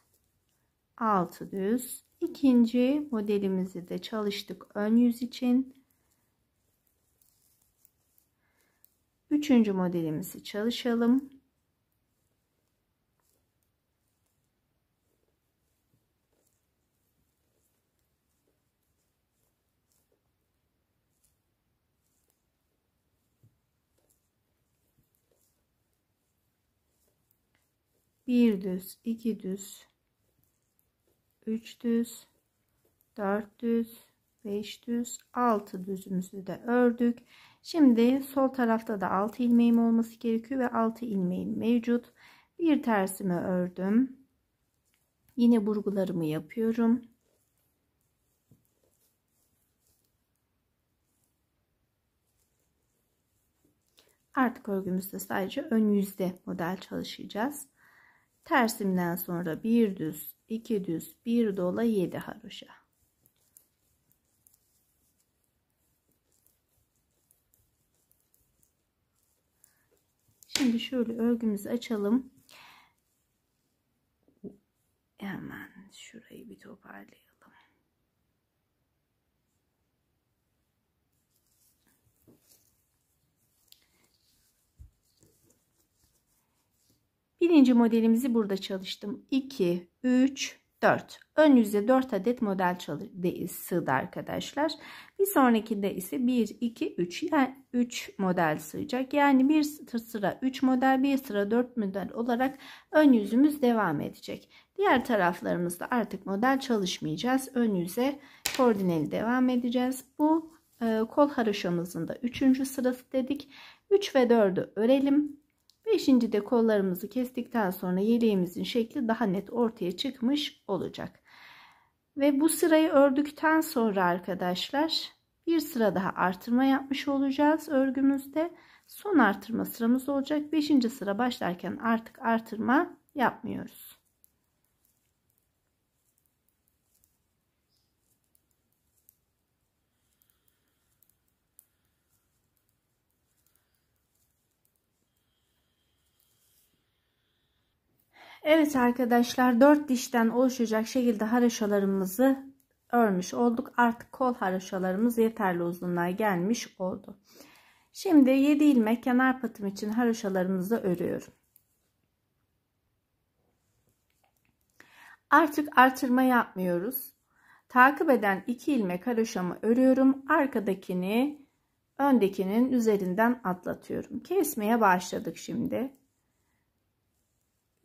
altı düz ikinci modelimizi de çalıştık ön yüz için üçüncü modelimizi çalışalım 1 düz 2 düz 3 düz 4 düz 5 düz 6 düzümüzü de ördük şimdi sol tarafta da 6 ilmeğim olması gerekiyor ve 6 ilmeğim mevcut bir tersimi ördüm yine burgularımı yapıyorum Artık örgümüzde sadece ön yüzde model çalışacağız. Tersimden sonra bir düz, iki düz, bir dola, yedi haroşa. Şimdi şöyle örgümüzü açalım. Hemen şurayı bir toparlayalım. Birinci modelimizi burada çalıştım. 2, 3, 4. Ön yüzde 4 adet model sığdı arkadaşlar. Bir sonrakinde ise 1, 2, 3. Yani 3 model sığacak. Yani bir sıra 3 model, bir sıra 4 model olarak ön yüzümüz devam edecek. Diğer taraflarımızda artık model çalışmayacağız. Ön yüze koordineli devam edeceğiz. Bu e, kol haroşamızın da 3. sırası dedik. 3 ve 4'ü örelim. Beşinci de kollarımızı kestikten sonra yeleğimizin şekli daha net ortaya çıkmış olacak. Ve bu sırayı ördükten sonra arkadaşlar bir sıra daha artırma yapmış olacağız örgümüzde. Son artırma sıramız olacak. Beşinci sıra başlarken artık artırma yapmıyoruz. Evet arkadaşlar dört dişten oluşacak şekilde haroşalarımızı örmüş olduk. Artık kol haroşalarımız yeterli uzunluğa gelmiş oldu. Şimdi 7 ilmek kenar patım için haroşalarımızı örüyorum. Artık artırma yapmıyoruz. Takip eden 2 ilmek haroşamı örüyorum. Arkadakini öndekinin üzerinden atlatıyorum. Kesmeye başladık şimdi.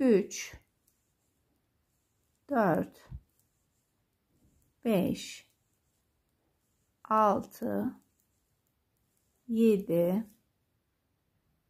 3 4 5 6 7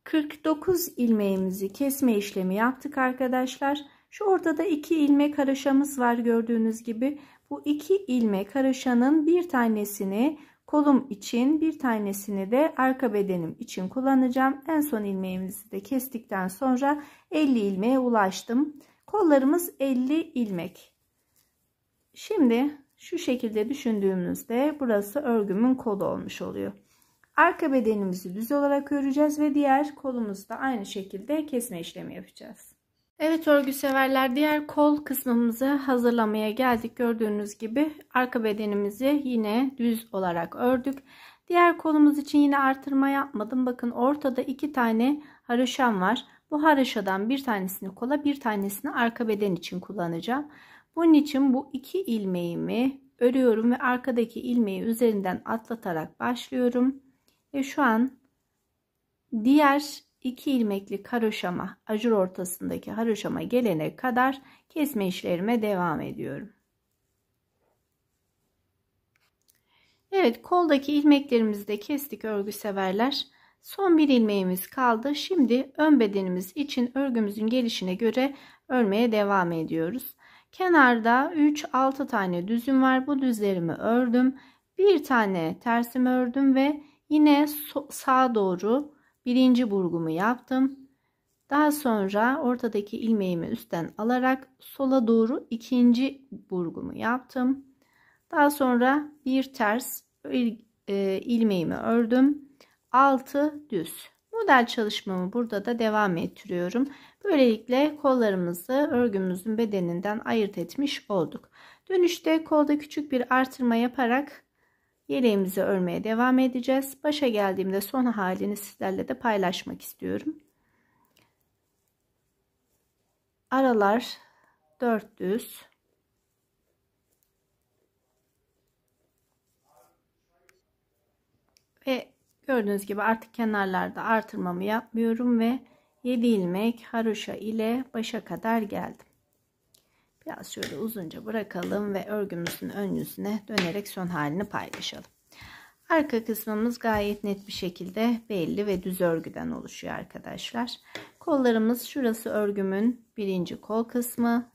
49 ilmeğimizi kesme işlemi yaptık arkadaşlar. Şu ortada iki ilmek haraşamız var gördüğünüz gibi. Bu iki ilmek haraşanın bir tanesini Kolum için bir tanesini de arka bedenim için kullanacağım. En son ilmeğimizi de kestikten sonra 50 ilmeğe ulaştım. Kollarımız 50 ilmek. Şimdi şu şekilde düşündüğümüzde burası örgümün kolu olmuş oluyor. Arka bedenimizi düz olarak öreceğiz ve diğer kolumuzda aynı şekilde kesme işlemi yapacağız. Evet örgü severler diğer kol kısmımızı hazırlamaya geldik. Gördüğünüz gibi arka bedenimizi yine düz olarak ördük. Diğer kolumuz için yine artırma yapmadım. Bakın ortada iki tane haroşam var. Bu haroşadan bir tanesini kola bir tanesini arka beden için kullanacağım. Bunun için bu iki ilmeğimi örüyorum ve arkadaki ilmeği üzerinden atlatarak başlıyorum. Ve şu an diğer 2 ilmekli haroşama, ajur ortasındaki haroşama gelene kadar kesme işlerime devam ediyorum. Evet, koldaki ilmeklerimizi de kestik örgü severler. Son bir ilmeğimiz kaldı. Şimdi ön bedenimiz için örgümüzün gelişine göre örmeye devam ediyoruz. Kenarda 3-6 tane düzüm var. Bu düzlerimi ördüm. Bir tane tersimi ördüm ve yine sağa doğru birinci burgumu yaptım. Daha sonra ortadaki ilmeğimi üstten alarak sola doğru ikinci burgumu yaptım. Daha sonra bir ters e, ilmeğimi ördüm. 6 düz. Model çalışmamı burada da devam ettiriyorum. Böylelikle kollarımızı örgümüzün bedeninden ayırt etmiş olduk. Dönüşte kolda küçük bir artırma yaparak Yeleğimizi örmeye devam edeceğiz. Başa geldiğimde son halini sizlerle de paylaşmak istiyorum. Aralar 4 düz. Ve gördüğünüz gibi artık kenarlarda artırmamı yapmıyorum ve 7 ilmek haroşa ile başa kadar geldim. Biraz şöyle uzunca bırakalım ve örgümüzün ön yüzüne dönerek son halini paylaşalım. Arka kısmımız gayet net bir şekilde belli ve düz örgüden oluşuyor arkadaşlar. Kollarımız şurası örgümün birinci kol kısmı.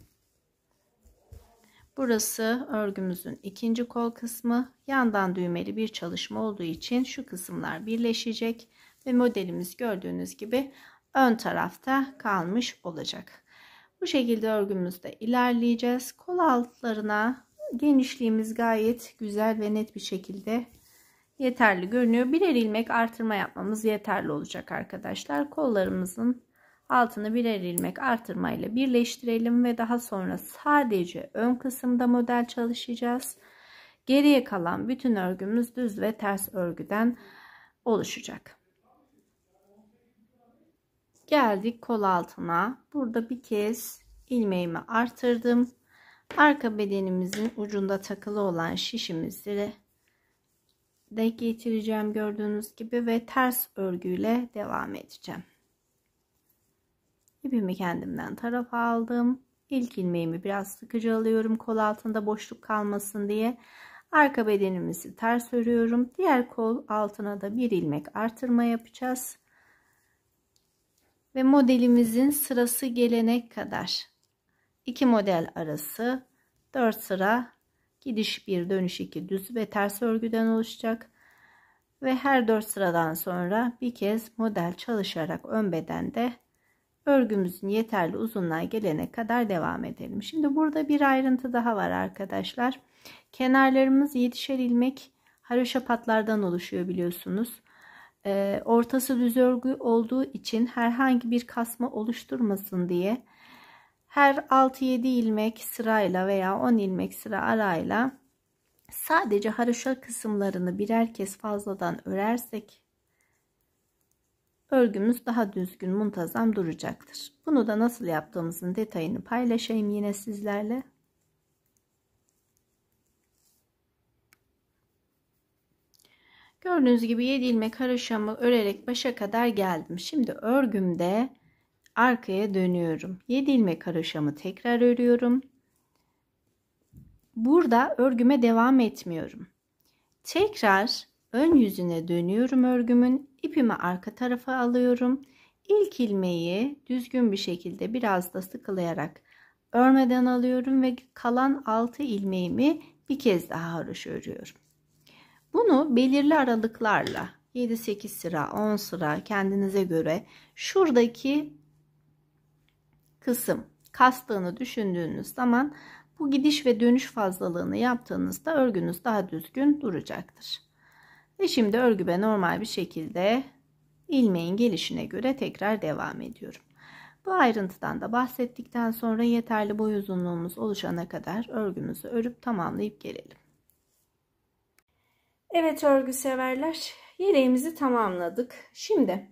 Burası örgümüzün ikinci kol kısmı. Yandan düğmeli bir çalışma olduğu için şu kısımlar birleşecek ve modelimiz gördüğünüz gibi ön tarafta kalmış olacak. Bu şekilde örgümüzde ilerleyeceğiz. Kol altlarına genişliğimiz gayet güzel ve net bir şekilde yeterli görünüyor. Birer ilmek artırma yapmamız yeterli olacak arkadaşlar. Kollarımızın altını birer ilmek artırmayla birleştirelim ve daha sonra sadece ön kısımda model çalışacağız. Geriye kalan bütün örgümüz düz ve ters örgüden oluşacak geldik kol altına burada bir kez ilmeğimi artırdım arka bedenimizin ucunda takılı olan şişimizi de getireceğim gördüğünüz gibi ve ters örgüyle devam edeceğim ipimi kendimden tarafa aldım ilk ilmeğimi biraz sıkıcı alıyorum kol altında boşluk kalmasın diye arka bedenimizi ters örüyorum diğer kol altına da bir ilmek artırma yapacağız ve modelimizin sırası gelene kadar iki model arası 4 sıra gidiş 1 dönüş 2 düz ve ters örgüden oluşacak ve her 4 sıradan sonra bir kez model çalışarak ön bedende örgümüzün yeterli uzunluğa gelene kadar devam edelim. Şimdi burada bir ayrıntı daha var arkadaşlar. Kenarlarımız 7'şer ilmek haroşa patlardan oluşuyor biliyorsunuz. E, ortası düz örgü olduğu için herhangi bir kasma oluşturmasın diye her 6-7 ilmek sırayla veya 10 ilmek sıra arayla sadece haroşa kısımlarını birer kez fazladan örersek örgümüz daha düzgün muntazam duracaktır. Bunu da nasıl yaptığımızın detayını paylaşayım yine sizlerle. Gördüğünüz gibi 7 ilmek haroşamı örerek başa kadar geldim. Şimdi örgümde arkaya dönüyorum. 7 ilmek haroşamı tekrar örüyorum. Burada örgüme devam etmiyorum. Tekrar ön yüzüne dönüyorum örgümün. ipimi arka tarafa alıyorum. İlk ilmeği düzgün bir şekilde biraz da sıkılayarak örmeden alıyorum ve kalan 6 ilmeğimi bir kez daha haroş örüyorum. Bunu belirli aralıklarla 7-8 sıra 10 sıra kendinize göre şuradaki kısım kastığını düşündüğünüz zaman bu gidiş ve dönüş fazlalığını yaptığınızda örgünüz daha düzgün duracaktır. Ve şimdi örgüme normal bir şekilde ilmeğin gelişine göre tekrar devam ediyorum. Bu ayrıntıdan da bahsettikten sonra yeterli boy uzunluğumuz oluşana kadar örgümüzü örüp tamamlayıp gelelim. Evet örgü severler yeleğimizi tamamladık. Şimdi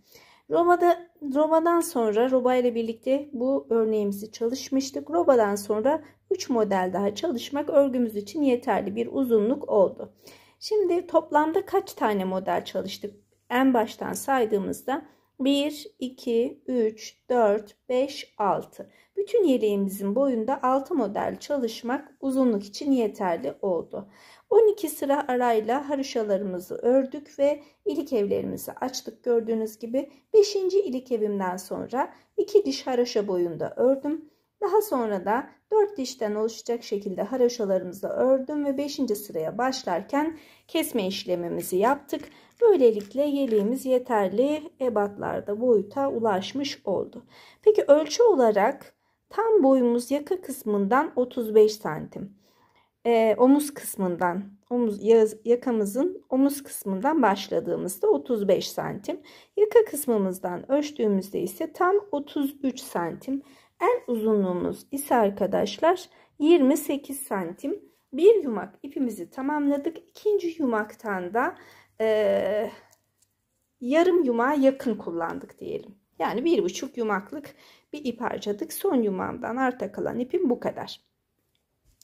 robada robadan sonra roba ile birlikte bu örneğimizi çalışmıştık. Robadan sonra 3 model daha çalışmak örgümüz için yeterli bir uzunluk oldu. Şimdi toplamda kaç tane model çalıştık? En baştan saydığımızda 1, 2, 3, 4, 5, 6. Bütün yeleğimizin boyunda 6 model çalışmak uzunluk için yeterli oldu. 12 sıra arayla harışalarımızı ördük ve ilik evlerimizi açtık gördüğünüz gibi. 5. ilik evimden sonra 2 diş haraşa boyunda ördüm. Daha sonra da 4 dişten oluşacak şekilde haraşalarımızı ördüm ve 5. sıraya başlarken kesme işlemimizi yaptık. Böylelikle yeleğimiz yeterli ebatlarda boyuta ulaşmış oldu. Peki ölçü olarak tam boyumuz yaka kısmından 35 santim. E, omuz kısmından omuz yakamızın omuz kısmından başladığımızda 35 santim. Yaka kısmımızdan ölçtüğümüzde ise tam 33 santim. En uzunluğumuz ise arkadaşlar 28 santim bir yumak ipimizi tamamladık. İkinci yumaktan da e, yarım yumağa yakın kullandık diyelim. Yani bir buçuk yumaklık bir ip harcadık. Son yumağımdan arta kalan ipim bu kadar.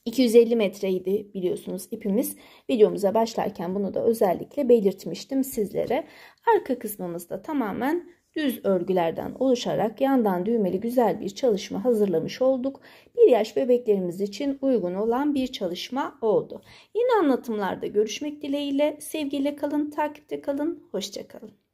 250 metreydi biliyorsunuz ipimiz. Videomuza başlarken bunu da özellikle belirtmiştim sizlere. Arka kısmımızda tamamen düz örgülerden oluşarak yandan düğmeli güzel bir çalışma hazırlamış olduk. Bir yaş bebeklerimiz için uygun olan bir çalışma oldu. Yine anlatımlarda görüşmek dileğiyle sevgiyle kalın, takipte kalın, hoşçakalın.